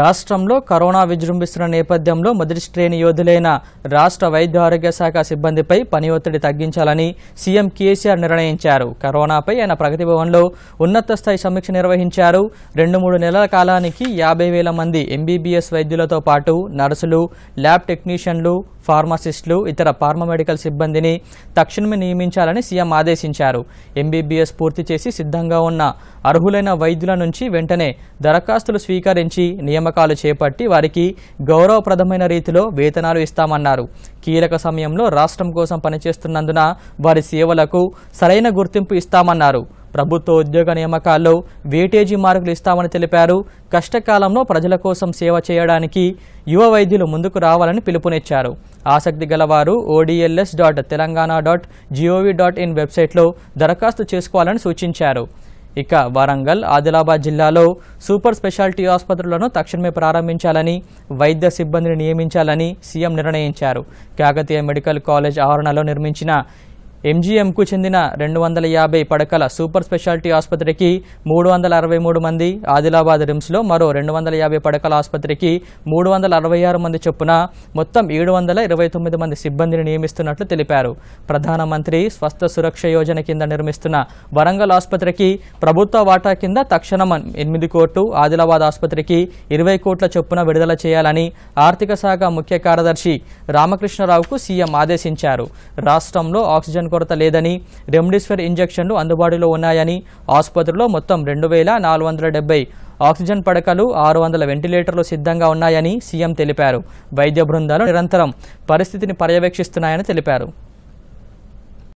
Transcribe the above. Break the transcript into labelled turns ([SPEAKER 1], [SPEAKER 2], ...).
[SPEAKER 1] రాష్ట్రంలో కరోనా విజృంభిస్తున్న నేపథ్యంలో మొదటి శ్రేణి యోధులైన రాష్ట్ర వైద్య ఆరోగ్య శాఖ సిబ్బందిపై పని ఒత్తిడి తగ్గించాలని సీఎం కేసీఆర్ నిర్ణయించారు కరోనాపై ఆయన ప్రగతి భవన్లో ఉన్నత స్థాయి సమీక్ష నిర్వహించారు రెండు మూడు నెలల కాలానికి యాభై వేల మంది ఎంబీబీఎస్ వైద్యులతో పాటు నర్సులు ల్యాబ్ టెక్నీషియన్లు ఫార్మసిస్టులు ఇతర పార్మామెడికల్ సిబ్బందిని తక్షణమే నియమించాలని సీఎం ఆదేశించారు ఎంబీబీఎస్ పూర్తి చేసి సిద్ధంగా ఉన్న అర్హులైన వైద్యుల నుంచి వెంటనే దరఖాస్తులు స్వీకరించి నియామకాలు చేపట్టి వారికి గౌరవప్రదమైన రీతిలో వేతనాలు ఇస్తామన్నారు కీలక సమయంలో రాష్ట్రం కోసం పనిచేస్తున్నందున వారి సేవలకు సరైన గుర్తింపు ఇస్తామన్నారు ప్రభుత్వ ఉద్యోగ నియామకాల్లో వేటేజీ మార్కులు ఇస్తామని తెలిపారు కష్టకాలంలో ప్రజల కోసం సేవ చేయడానికి యువ వైద్యులు ముందుకు రావాలని పిలుపునిచ్చారు ఆసక్తి గలవారు ODLS dot Telangana dot gov dot in వెబ్సైట్లో దరఖాస్తు చేసుకోవాలని సూచించారు ఇక వరంగల్ ఆదిలాబాద్ జిల్లాలో సూపర్ స్పెషాలిటీ ఆసుపత్రులను తక్షణమే ప్రారంభించాలని వైద్య సిబ్బందిని నియమించాలని సీఎం నిర్ణయించారు కాకతీయ మెడికల్ కాలేజ్ ఆవరణలో నిర్మించిన ఎంజీఎంకు చెందిన రెండు వందల యాభై పడకల సూపర్ స్పెషాలిటీ ఆసుపత్రికి మూడు వందల అరవై మూడు మంది ఆదిలాబాద్ రిమ్స్లో మరో రెండు వందల యాభై పడకల ఆసుపత్రికి మూడు వందల అరవై ఆరు మంది చొప్పున మొత్తం ఏడు వందల ఇరవై తొమ్మిది మంది సిబ్బందిని నియమిస్తున్నట్లు తెలిపారు ప్రధానమంత్రి స్వస్థ సురక్ష యోజన కింద నిర్మిస్తున్న వరంగల్ ఆసుపత్రికి ప్రభుత్వ వాటా కింద తక్షణం ఎనిమిది కోట్లు ఆదిలాబాద్ ఆసుపత్రికి ఇరవై కోట్ల చొప్పున విడుదల చేయాలని ఆర్థిక శాఖ ముఖ్య కార్యదర్శి రామకృష్ణరావుకు సీఎం ఆదేశించారు రాష్ట్రంలో ఆక్సిజన్ కొరత లేదని రెమ్డెసివిర్ ఇంజెక్షన్లు అందుబాటులో ఉన్నాయని ఆసుపత్రిలో మొత్తం రెండు వేల నాలుగు వందల ఆక్సిజన్ పడకలు ఆరు వందల వెంటిలేటర్లు సిద్ధంగా ఉన్నాయని సీఎం తెలిపారు వైద్య బృందాలు నిరంతరం పరిస్థితిని పర్యవేక్షిస్తున్నాయని తెలిపారు